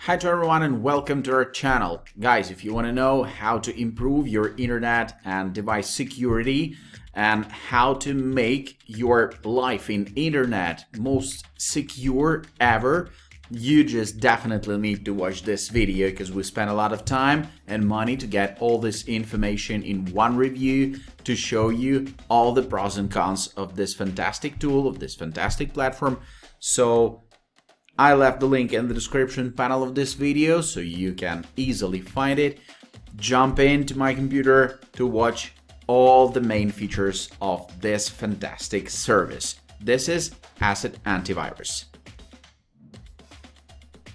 Hi to everyone and welcome to our channel. Guys, if you want to know how to improve your internet and device security and how to make your life in internet most secure ever, you just definitely need to watch this video because we spent a lot of time and money to get all this information in one review to show you all the pros and cons of this fantastic tool, of this fantastic platform. So I left the link in the description panel of this video so you can easily find it. Jump into my computer to watch all the main features of this fantastic service. This is Asset Antivirus.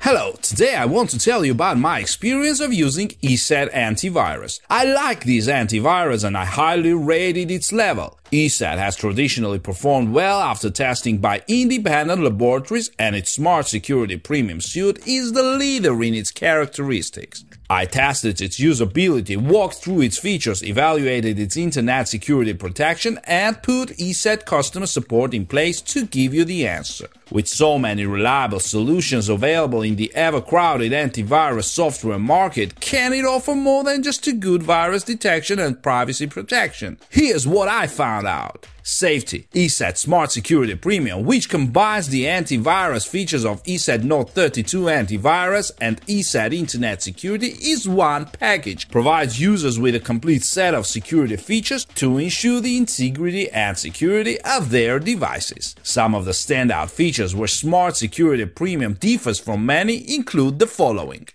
Hello, today I want to tell you about my experience of using ESET antivirus. I like this antivirus and I highly rated its level. ESAT has traditionally performed well after testing by independent laboratories and its smart security premium suite is the leader in its characteristics. I tested its usability, walked through its features, evaluated its internet security protection, and put ESET customer support in place to give you the answer. With so many reliable solutions available in the ever crowded antivirus software market, can it offer more than just a good virus detection and privacy protection? Here's what I found out. Safety, ESET Smart Security Premium, which combines the antivirus features of ESET Note 32 antivirus and ESET Internet Security, is one package. Provides users with a complete set of security features to ensure the integrity and security of their devices. Some of the standout features where Smart Security Premium differs from many include the following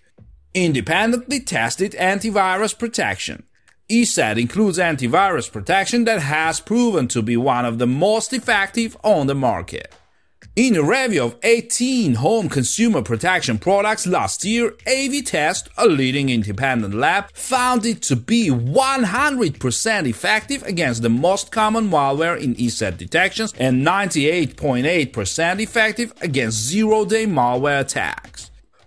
independently tested antivirus protection, ESET includes antivirus protection that has proven to be one of the most effective on the market. In a review of 18 home consumer protection products last year, AV-Test, a leading independent lab, found it to be 100% effective against the most common malware in ESET detections and 98.8% effective against zero-day malware attacks.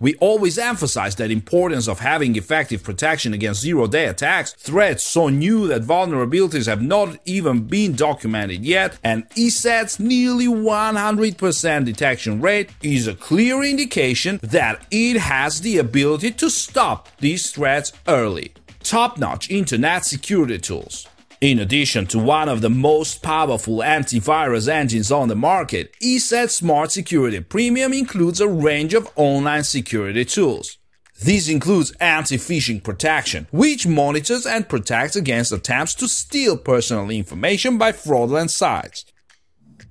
We always emphasize that importance of having effective protection against zero-day attacks, threats so new that vulnerabilities have not even been documented yet, and ESAT's nearly 100% detection rate is a clear indication that it has the ability to stop these threats early. Top-notch internet security tools in addition to one of the most powerful antivirus engines on the market, ESET Smart Security Premium includes a range of online security tools. This includes anti-phishing protection, which monitors and protects against attempts to steal personal information by fraudulent sites.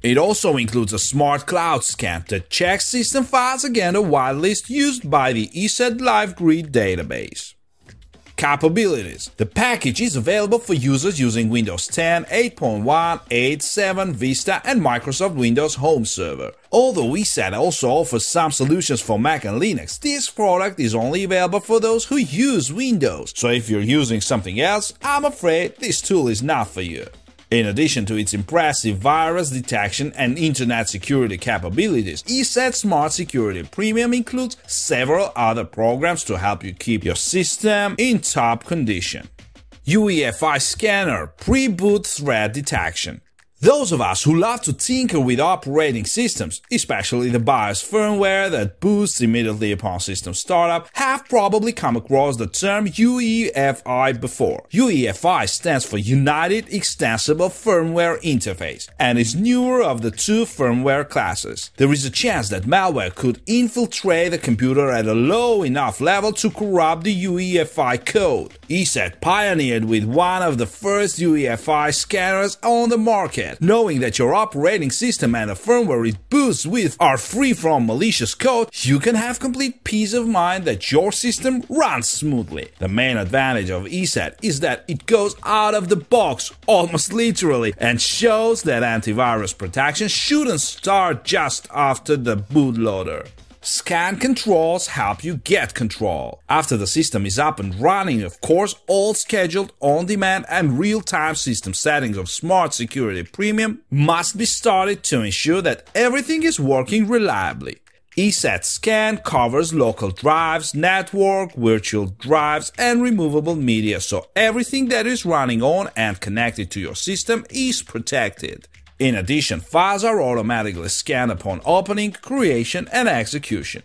It also includes a smart cloud scan that checks system files against a whitelist used by the ESET Live Grid database capabilities. The package is available for users using Windows 10, 8.1, 8, 7, Vista and Microsoft Windows Home Server. Although ESET also offers some solutions for Mac and Linux, this product is only available for those who use Windows, so if you're using something else, I'm afraid this tool is not for you. In addition to its impressive virus detection and internet security capabilities, ESET Smart Security Premium includes several other programs to help you keep your system in top condition. UEFI scanner, pre-boot threat detection, those of us who love to tinker with operating systems, especially the BIOS firmware that boosts immediately upon system startup, have probably come across the term UEFI before. UEFI stands for United Extensible Firmware Interface and is newer of the two firmware classes. There is a chance that malware could infiltrate the computer at a low enough level to corrupt the UEFI code. ESET pioneered with one of the first UEFI scanners on the market knowing that your operating system and the firmware it boots with are free from malicious code, you can have complete peace of mind that your system runs smoothly. The main advantage of ESET is that it goes out of the box, almost literally, and shows that antivirus protection shouldn't start just after the bootloader. Scan controls help you get control. After the system is up and running, of course, all scheduled, on-demand and real-time system settings of Smart Security Premium must be started to ensure that everything is working reliably. ESET scan covers local drives, network, virtual drives, and removable media, so everything that is running on and connected to your system is protected. In addition, files are automatically scanned upon opening, creation, and execution.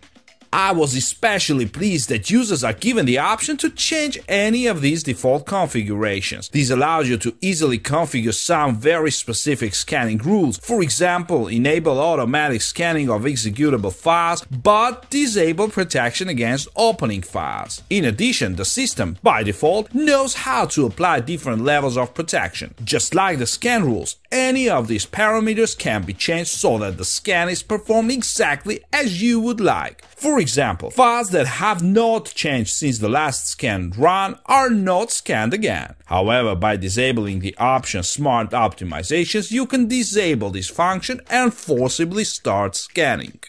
I was especially pleased that users are given the option to change any of these default configurations. This allows you to easily configure some very specific scanning rules. For example, enable automatic scanning of executable files, but disable protection against opening files. In addition, the system, by default, knows how to apply different levels of protection. Just like the scan rules, any of these parameters can be changed so that the scan is performed exactly as you would like. For example, files that have not changed since the last scanned run are not scanned again. However, by disabling the option Smart Optimizations, you can disable this function and forcibly start scanning.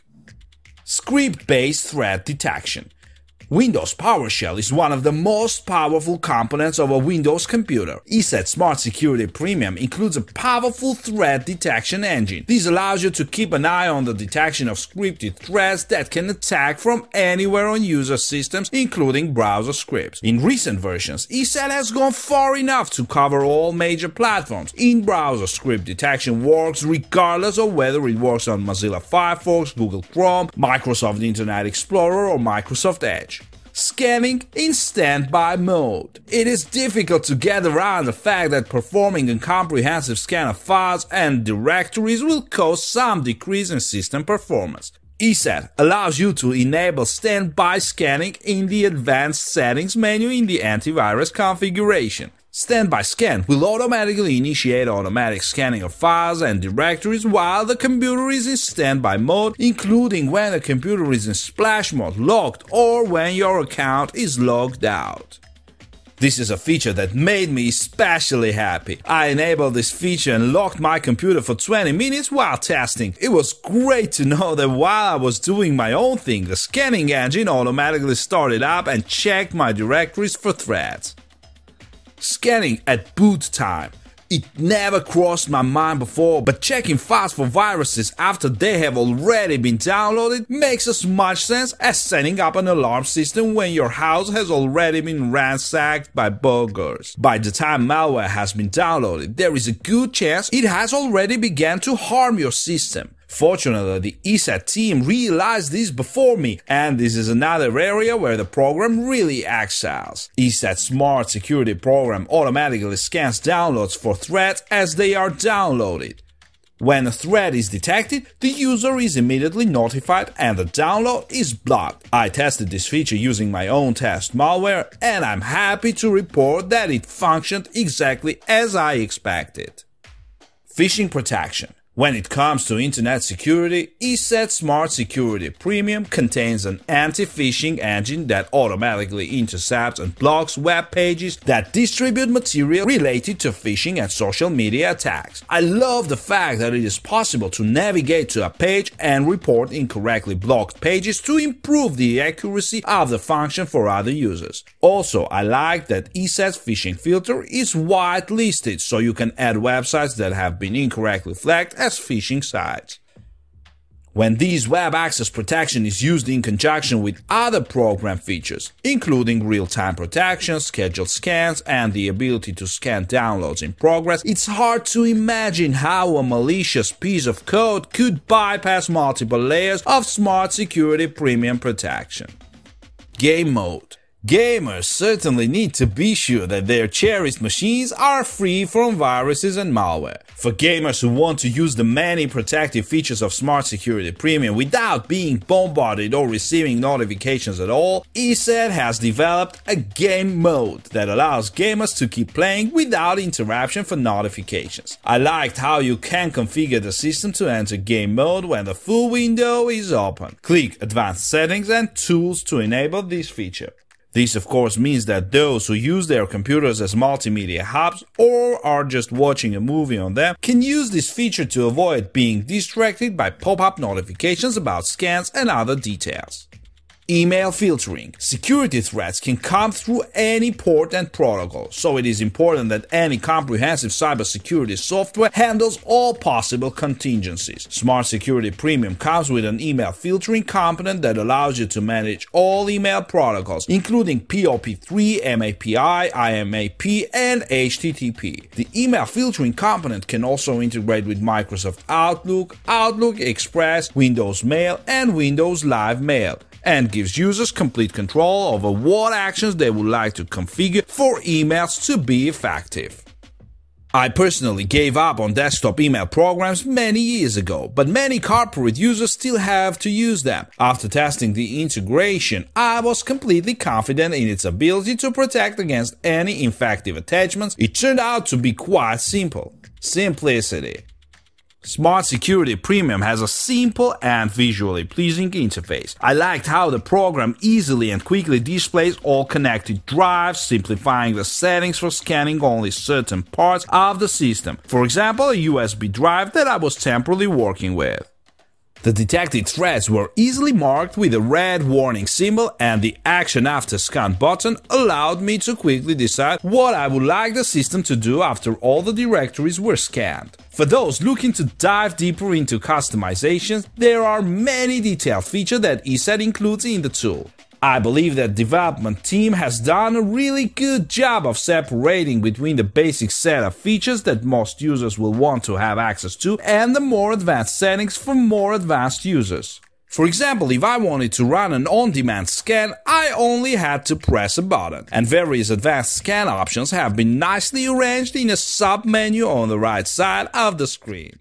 Script-based threat detection. Windows PowerShell is one of the most powerful components of a Windows computer. ESET Smart Security Premium includes a powerful threat detection engine. This allows you to keep an eye on the detection of scripted threats that can attack from anywhere on user systems, including browser scripts. In recent versions, ESET has gone far enough to cover all major platforms. In-browser script detection works regardless of whether it works on Mozilla Firefox, Google Chrome, Microsoft Internet Explorer, or Microsoft Edge scamming in standby mode. It is difficult to get around the fact that performing a comprehensive scan of files and directories will cause some decrease in system performance. ESET allows you to enable standby scanning in the advanced settings menu in the antivirus configuration. Standby scan will automatically initiate automatic scanning of files and directories while the computer is in standby mode, including when the computer is in splash mode locked or when your account is logged out. This is a feature that made me especially happy. I enabled this feature and locked my computer for 20 minutes while testing. It was great to know that while I was doing my own thing, the scanning engine automatically started up and checked my directories for threats. Scanning at boot time. It never crossed my mind before, but checking files for viruses after they have already been downloaded makes as much sense as setting up an alarm system when your house has already been ransacked by burglars. By the time malware has been downloaded, there is a good chance it has already begun to harm your system. Fortunately, the ESAT team realized this before me, and this is another area where the program really excels. ESAT Smart Security Program automatically scans downloads for threats as they are downloaded. When a threat is detected, the user is immediately notified and the download is blocked. I tested this feature using my own test malware and I'm happy to report that it functioned exactly as I expected. Phishing Protection when it comes to internet security, ESET Smart Security Premium contains an anti-phishing engine that automatically intercepts and blocks web pages that distribute material related to phishing and social media attacks. I love the fact that it is possible to navigate to a page and report incorrectly blocked pages to improve the accuracy of the function for other users. Also, I like that ESET's phishing filter is whitelisted so you can add websites that have been incorrectly flagged as phishing sites. When these web access protection is used in conjunction with other program features, including real-time protection, scheduled scans, and the ability to scan downloads in progress, it's hard to imagine how a malicious piece of code could bypass multiple layers of smart security premium protection. Game mode Gamers certainly need to be sure that their cherished machines are free from viruses and malware. For gamers who want to use the many protective features of Smart Security Premium without being bombarded or receiving notifications at all, ESET has developed a game mode that allows gamers to keep playing without interruption for notifications. I liked how you can configure the system to enter game mode when the full window is open. Click Advanced Settings and Tools to enable this feature. This, of course, means that those who use their computers as multimedia hubs or are just watching a movie on them can use this feature to avoid being distracted by pop-up notifications about scans and other details. Email filtering. Security threats can come through any port and protocol, so it is important that any comprehensive cybersecurity software handles all possible contingencies. Smart Security Premium comes with an email filtering component that allows you to manage all email protocols, including POP3, MAPI, IMAP, and HTTP. The email filtering component can also integrate with Microsoft Outlook, Outlook Express, Windows Mail, and Windows Live Mail and gives users complete control over what actions they would like to configure for emails to be effective. I personally gave up on desktop email programs many years ago, but many corporate users still have to use them. After testing the integration, I was completely confident in its ability to protect against any infective attachments. It turned out to be quite simple. Simplicity. Smart Security Premium has a simple and visually pleasing interface. I liked how the program easily and quickly displays all connected drives, simplifying the settings for scanning only certain parts of the system. For example, a USB drive that I was temporarily working with. The detected threats were easily marked with a red warning symbol and the action after scan button allowed me to quickly decide what I would like the system to do after all the directories were scanned. For those looking to dive deeper into customizations, there are many detailed features that ESET includes in the tool. I believe that development team has done a really good job of separating between the basic set of features that most users will want to have access to and the more advanced settings for more advanced users. For example, if I wanted to run an on-demand scan, I only had to press a button. And various advanced scan options have been nicely arranged in a sub-menu on the right side of the screen.